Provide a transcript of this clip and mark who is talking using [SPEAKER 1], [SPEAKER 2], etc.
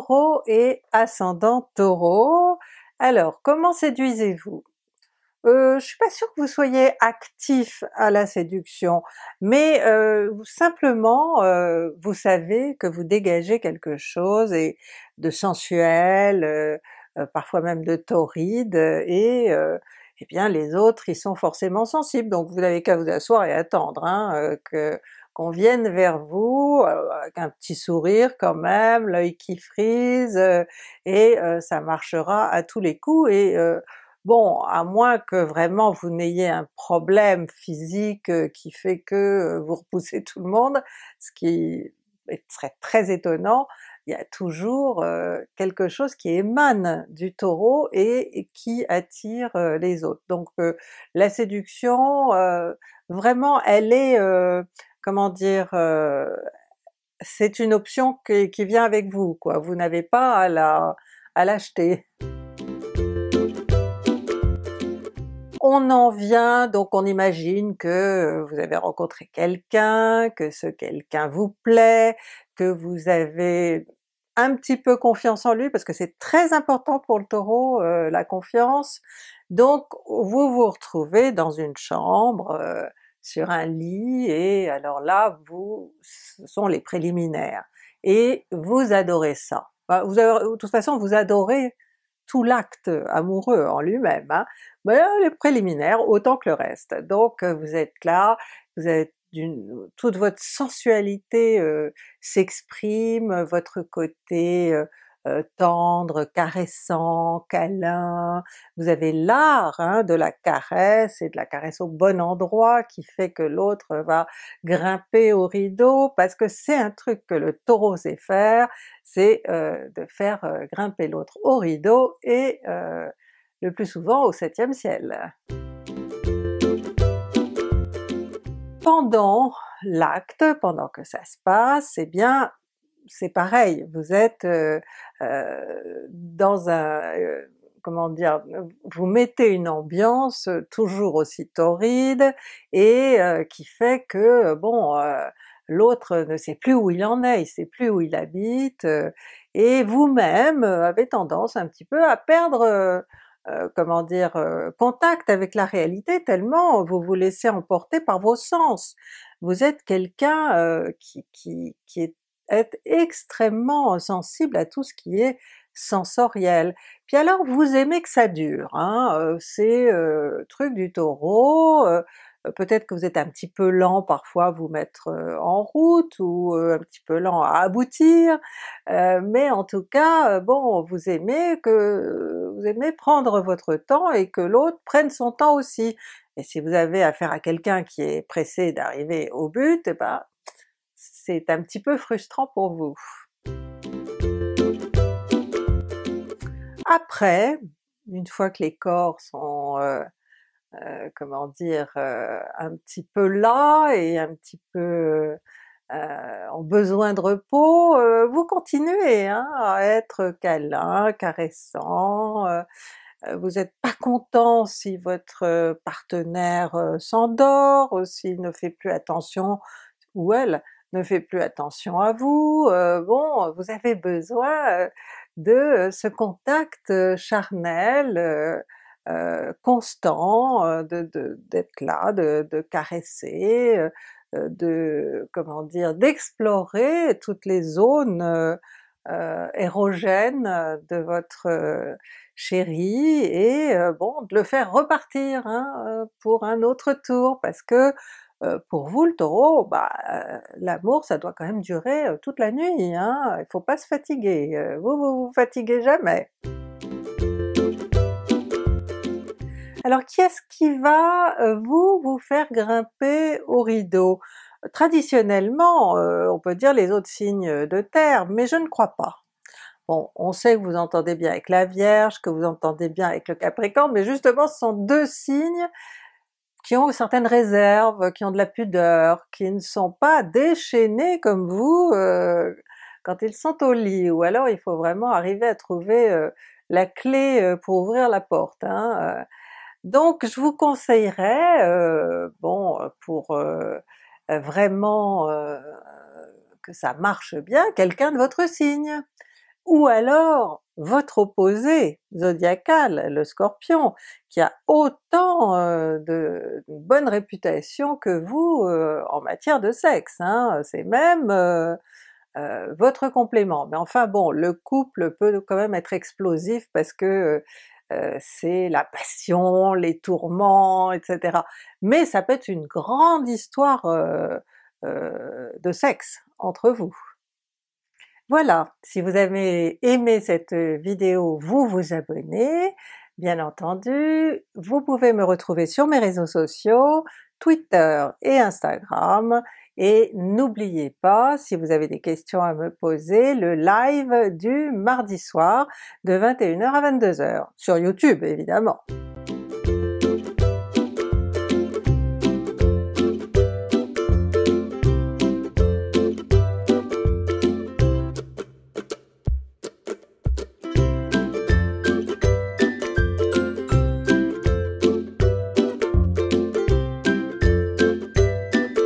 [SPEAKER 1] Taureau et ascendant Taureau. Alors, comment séduisez-vous? Je euh, je suis pas sûre que vous soyez actif à la séduction, mais euh, simplement euh, vous savez que vous dégagez quelque chose et de sensuel, parfois même de torride, et eh bien les autres ils sont forcément sensibles, donc vous n'avez qu'à vous asseoir et attendre hein, que qu'on vienne vers vous euh, avec un petit sourire quand même, l'œil qui frise, euh, et euh, ça marchera à tous les coups et Bon, à moins que vraiment vous n'ayez un problème physique qui fait que vous repoussez tout le monde, ce qui serait très étonnant, il y a toujours quelque chose qui émane du Taureau et qui attire les autres. Donc la séduction, vraiment elle est comment dire, euh, c'est une option qui, vient avec vous, quoi. Vous n'avez pas à l'acheter. On en vient, donc on imagine que vous avez rencontré quelqu'un, que ce quelqu'un vous plaît, que vous avez un petit peu confiance en lui, parce que c'est très important pour le Taureau, euh, la confiance. Donc vous vous retrouvez dans une chambre, euh, sur un lit et alors là vous ce sont les préliminaires et vous adorez ça. Vous de toute façon vous adorez tout l'acte amoureux en lui-même, hein. mais euh, les préliminaires autant que le reste. Donc euh, vous êtes là, vous êtes d'une, toute votre sensualité euh, s'exprime, votre côté euh, tendre, caressant, câlin. Vous avez l'art hein, de la caresse et de la caresse au bon endroit qui fait que l'autre va grimper au rideau parce que c'est un truc que le taureau sait faire, c'est euh, de faire euh, grimper l'autre au rideau et le plus souvent au septième ciel. Pendant l'acte, pendant que ça se passe, eh bien c'est pareil, vous êtes euh, dans un... comment dire, vous mettez une ambiance toujours aussi torride et qui fait que bon, l'autre ne sait plus où il en est, il sait plus où il habite, et vous-même avez tendance un petit peu à perdre comment dire, contact avec la réalité tellement vous vous laissez emporter par vos sens. Vous êtes quelqu'un qui, qui, qui, est être extrêmement sensible à tout ce qui est sensoriel. Puis alors vous aimez que ça dure, hein? Euh, c'est euh, truc du taureau, euh, peut-être que vous êtes un petit peu lent parfois à vous mettre euh, en route ou un petit peu lent à aboutir, mais en tout cas bon vous aimez que vous aimez prendre votre temps et que l'autre prenne son temps aussi. Et si vous avez affaire à quelqu'un qui est pressé d'arriver au but, eh ben c'est un petit peu frustrant pour vous. Après, une fois que les corps sont, euh, euh, comment dire, euh, un petit peu là et un petit peu en besoin de repos, vous continuez hein, à être câlin, caressant, vous n'êtes pas content si votre partenaire s'endort, s'il ne fait plus attention ou elle, ne fait plus attention à vous, euh, bon, vous avez besoin euh, de euh, ce contact charnel constant, d'être de, d'être là, de, de caresser, de comment dire, d'explorer toutes les zones érogènes de votre chéri et bon, de le faire repartir hein, pour un autre tour parce que euh, pour vous le Taureau, bah, euh, l'amour ça doit quand même durer euh, toute la nuit, il hein. il faut pas se fatiguer, vous, vous vous fatiguez jamais! Alors qui est-ce qui va vous, vous faire grimper au rideau? Traditionnellement, on peut dire les autres signes de terre, mais je ne crois pas. Bon, on sait que vous entendez bien avec la Vierge, que vous entendez bien avec le Capricorne, mais justement ce sont deux signes qui ont certaines réserves, qui ont de la pudeur, qui ne sont pas déchaînés comme vous euh, quand ils sont au lit, ou alors il faut vraiment arriver à trouver euh, la clé euh, pour ouvrir la porte. Hein, Donc je vous conseillerais, bon, pour vraiment que ça marche bien, quelqu'un de votre signe ou alors votre opposé zodiacal, le Scorpion, qui a autant euh, de bonne réputation que vous euh, en matière de sexe, hein, c'est même euh, votre complément. Mais enfin bon, le couple peut quand même être explosif parce que c'est la passion, les tourments, etc. Mais ça peut être une grande histoire de sexe entre vous. Voilà, si vous avez aimé cette vidéo, vous vous abonnez, bien entendu. Vous pouvez me retrouver sur mes réseaux sociaux, Twitter et Instagram, et n'oubliez pas, si vous avez des questions à me poser, le live du mardi soir de 21h à 22h, sur YouTube évidemment.